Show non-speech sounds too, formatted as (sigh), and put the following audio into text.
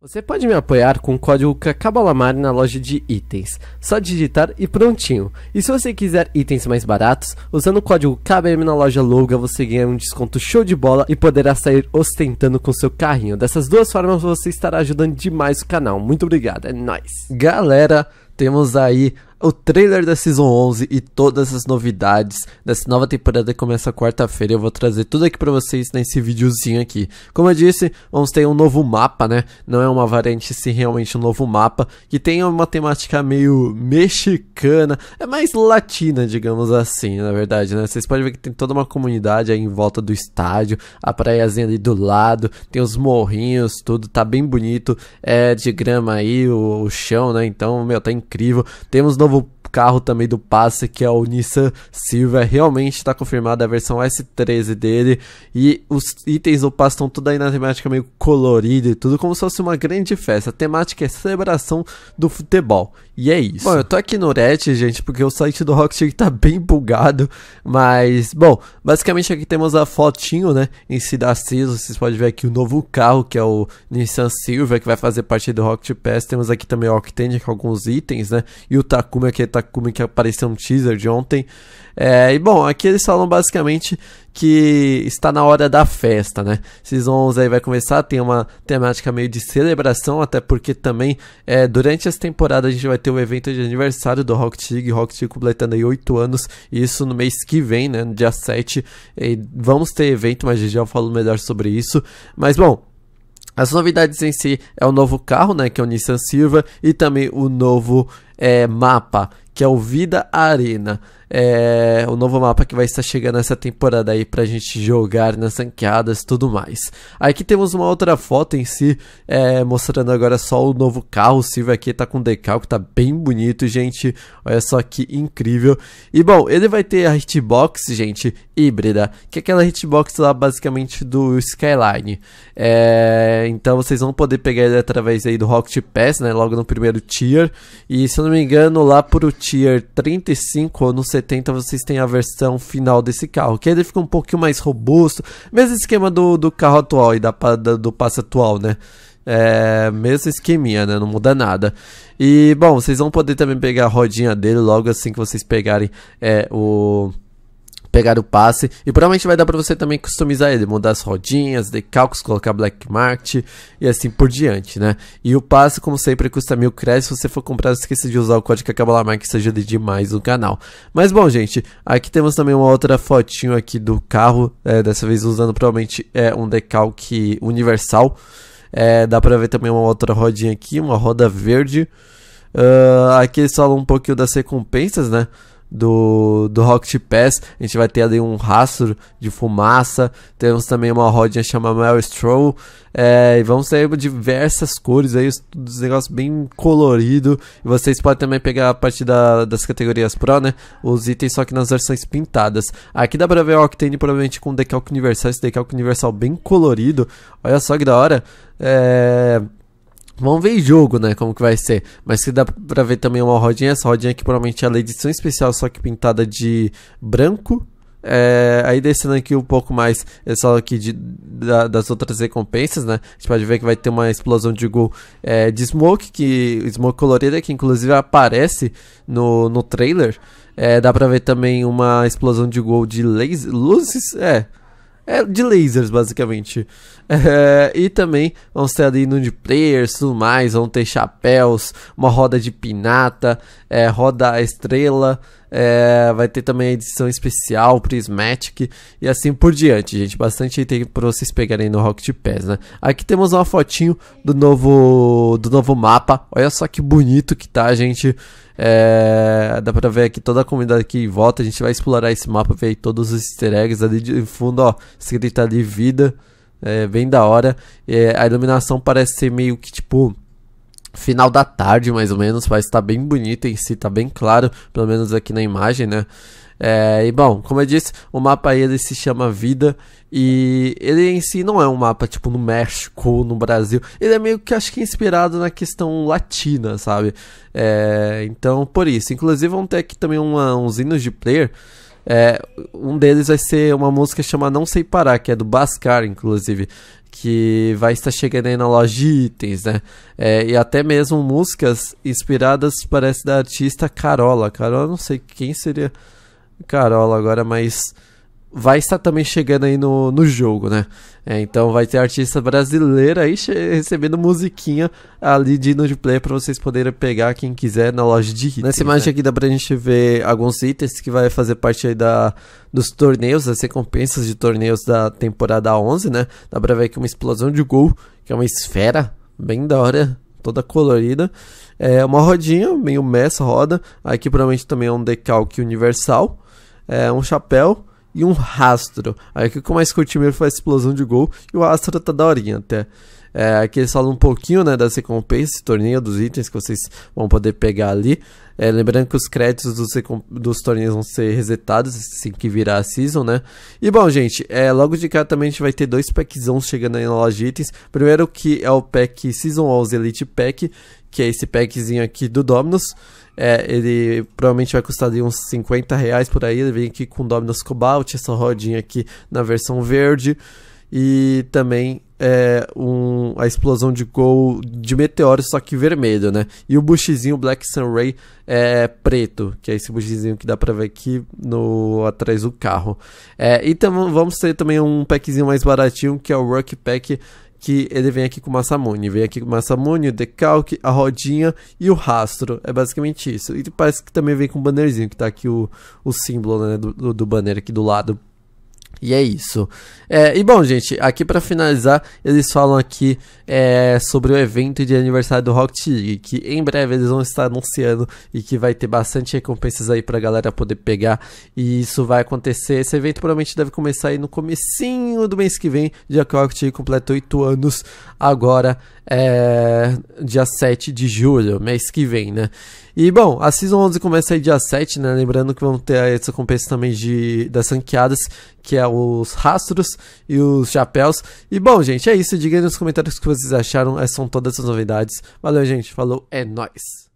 Você pode me apoiar com o código CACABALAMAR na loja de itens. Só digitar e prontinho. E se você quiser itens mais baratos, usando o código KBM na loja Louga você ganha um desconto show de bola e poderá sair ostentando com seu carrinho. Dessas duas formas você estará ajudando demais o canal. Muito obrigado, é nóis. Galera, temos aí o trailer da Season 11 e todas as novidades dessa nova temporada que começa quarta-feira. Eu vou trazer tudo aqui para vocês nesse videozinho aqui. Como eu disse, vamos ter um novo mapa, né? Não é uma variante, sim, realmente um novo mapa. Que tem uma temática meio mexicana, é mais latina, digamos assim, na verdade, né? Vocês podem ver que tem toda uma comunidade aí em volta do estádio, a praiazinha ali do lado, tem os morrinhos, tudo tá bem bonito. É de grama aí, o, o chão, né? Então, meu, tá incrível. Temos no carro também do passe, que é o Nissan Silvia. Realmente está confirmada a versão S13 dele. E os itens do passe estão tudo aí na temática meio colorida e tudo, como se fosse uma grande festa. A temática é celebração do futebol. E é isso. Bom, eu tô aqui no Reddit, gente, porque o site do Rocket tá (laughs) bem bugado. Mas, bom, basicamente aqui temos a fotinho, né? Em si da CISO, vocês podem ver aqui o novo carro, que é o Nissan Silvia, que vai fazer parte do Rocket Pass. Temos aqui também o Octane com alguns itens, né? E o Takuma, que tá Takumi que apareceu no teaser de ontem. É, e bom, aqui eles falam basicamente que está na hora da festa, né? Season 11 aí vai começar, tem uma temática meio de celebração, até porque também é, durante essa temporada a gente vai ter o um evento de aniversário do Rocket League, Rocket League completando aí 8 anos, e isso no mês que vem, né? No dia 7, e vamos ter evento, mas já falo melhor sobre isso. Mas bom, as novidades em si é o novo carro, né, que é o Nissan Silva, e também o novo é, mapa, que é o Vida Arena. É, o novo mapa que vai estar chegando essa temporada aí pra gente jogar nas ranqueadas e tudo mais. Aqui temos uma outra foto em si, é, mostrando agora só o novo carro. O Silver aqui tá com decalque, tá bem bonito, gente. Olha só que incrível. E bom, ele vai ter a hitbox, gente, híbrida, que é aquela hitbox lá basicamente do Skyline. É, então vocês vão poder pegar ele através aí do Rocket Pass, né, logo no primeiro tier. E se eu não me engano, lá pro tier 35 ou no 70 vocês têm a versão final desse carro, que ele fica um pouquinho mais robusto, mesmo esquema do, do carro atual e da, da do passe atual, né? É, mesmo esqueminha, né? Não muda nada. E, bom, vocês vão poder também pegar a rodinha dele logo assim que vocês pegarem é, o pegar o passe. E provavelmente vai dar para você também customizar ele, mudar as rodinhas, decalques, colocar black market e assim por diante, né? E o passe, como sempre, custa mil créditos. Se você for comprar, esqueça de usar o código Acabalamar, que isso de demais no canal. Mas bom, gente, aqui temos também uma outra fotinho aqui do carro. É, dessa vez usando provavelmente é, um decalque universal. É, dá pra ver também uma outra rodinha aqui, uma roda verde. Uh, aqui eles falam um pouquinho das recompensas, né? do, do Rocket Pass. A gente vai ter ali um rastro de fumaça. Temos também uma rodinha chamada Mel Stroll. É, e vamos ter diversas cores aí, os negócios bem colorido. E vocês podem também pegar a parte da, das categorias Pro, né? Os itens só que nas versões pintadas. Aqui dá pra ver o Octane provavelmente com decalque universal. Esse decalque universal bem colorido. Olha só que da hora. É Vamos ver jogo, né? Como que vai ser. Mas que dá pra ver também uma rodinha. Essa rodinha aqui provavelmente é a edição especial, só que pintada de branco. É, aí descendo aqui um pouco mais, só aqui de, da, das outras recompensas, né? A gente pode ver que vai ter uma explosão de gol é, de Smoke, que Smoke colorida, que inclusive aparece no, no trailer. É, dá pra ver também uma explosão de gol de laser, luzes, é, é, de lasers, basicamente. É, e também vamos ter ali no de players tudo mais, vão ter chapéus, uma roda de pinata, é, roda estrela, é, vai ter também a edição especial, Prismatic e assim por diante, gente. Bastante item pra vocês pegarem no Rocket Pass, né? Aqui temos uma fotinho do novo, do novo mapa. Olha só que bonito que tá, gente. É, dá pra ver aqui toda a comunidade aqui em volta. A gente vai explorar esse mapa, ver aí todos os easter eggs. Ali de fundo, ó, escrito ali vida. É bem da hora. É, a iluminação parece ser meio que tipo final da tarde, mais ou menos, mas tá bem bonito em si, tá bem claro, pelo menos aqui na imagem, né? É, e bom, como eu disse, o mapa aí, ele se chama Vida e ele em si não é um mapa tipo no México ou no Brasil, ele é meio que acho que inspirado na questão latina, sabe? É, então, por isso, inclusive vão ter aqui também uma, uns hinos de player é, um deles vai ser uma música chamada Não Sei Parar, que é do Bascar, inclusive, que vai estar chegando aí na loja de itens, né? É, e até mesmo músicas inspiradas, parece, da artista Carola. Carola, não sei quem seria Carola agora, mas vai estar também chegando aí no, no jogo, né? É, então vai ter artista brasileira aí recebendo musiquinha ali de de play para vocês poderem pegar quem quiser na loja de itens. Nessa né? imagem né? aqui dá pra gente ver alguns itens que vai fazer parte aí da, dos torneios, das recompensas de torneios da temporada 11, né? Dá pra ver aqui uma explosão de gol, que é uma esfera bem da hora, toda colorida. É uma rodinha, meio messa roda. Aqui provavelmente também é um decalque universal. É um chapéu e um rastro. Aí o que mais curti mesmo foi a explosão de gol e o rastro tá daorinha até. É, aqui eles falam um pouquinho né, das recompensas, torneio dos itens que vocês vão poder pegar ali. É, lembrando que os créditos dos, dos torneios vão ser resetados assim que virar a season, né? E bom, gente, é, logo de cara também a gente vai ter dois packzão chegando aí na loja de itens. Primeiro que é o pack Season Walls Elite Pack, que é esse packzinho aqui do Dominus. É, ele provavelmente vai custar uns 50 reais por aí. Ele vem aqui com Dominus Cobalt, essa rodinha aqui na versão verde e também é, um, a explosão de gol de meteoro, só que vermelho, né? E o buchizinho Black Sun Ray é preto, que é esse buchizinho que dá pra ver aqui no, atrás do carro. É, e tam, vamos ter também um packzinho mais baratinho, que é o Rock Pack, que ele vem aqui com Massamune. Vem aqui com Massamune, o decalque, a rodinha e o rastro. É basicamente isso. E parece que também vem com o um bannerzinho, que tá aqui o, o símbolo né, do, do banner aqui do lado e é isso. É, e bom, gente, aqui para finalizar, eles falam aqui é, sobre o evento de aniversário do Rocket League, que em breve eles vão estar anunciando e que vai ter bastante recompensas aí pra galera poder pegar. E isso vai acontecer. Esse evento provavelmente deve começar aí no comecinho do mês que vem, já que o Rocket League completa 8 anos agora, é, dia 7 de julho, mês que vem, né? E bom, a Season 11 começa aí dia 7, né? Lembrando que vamos ter essa recompensa também de, das sanqueadas, que é os rastros e os chapéus. E bom, gente, é isso. Diga aí nos comentários o que vocês acharam. Essas são todas as novidades. Valeu, gente. Falou, é nóis.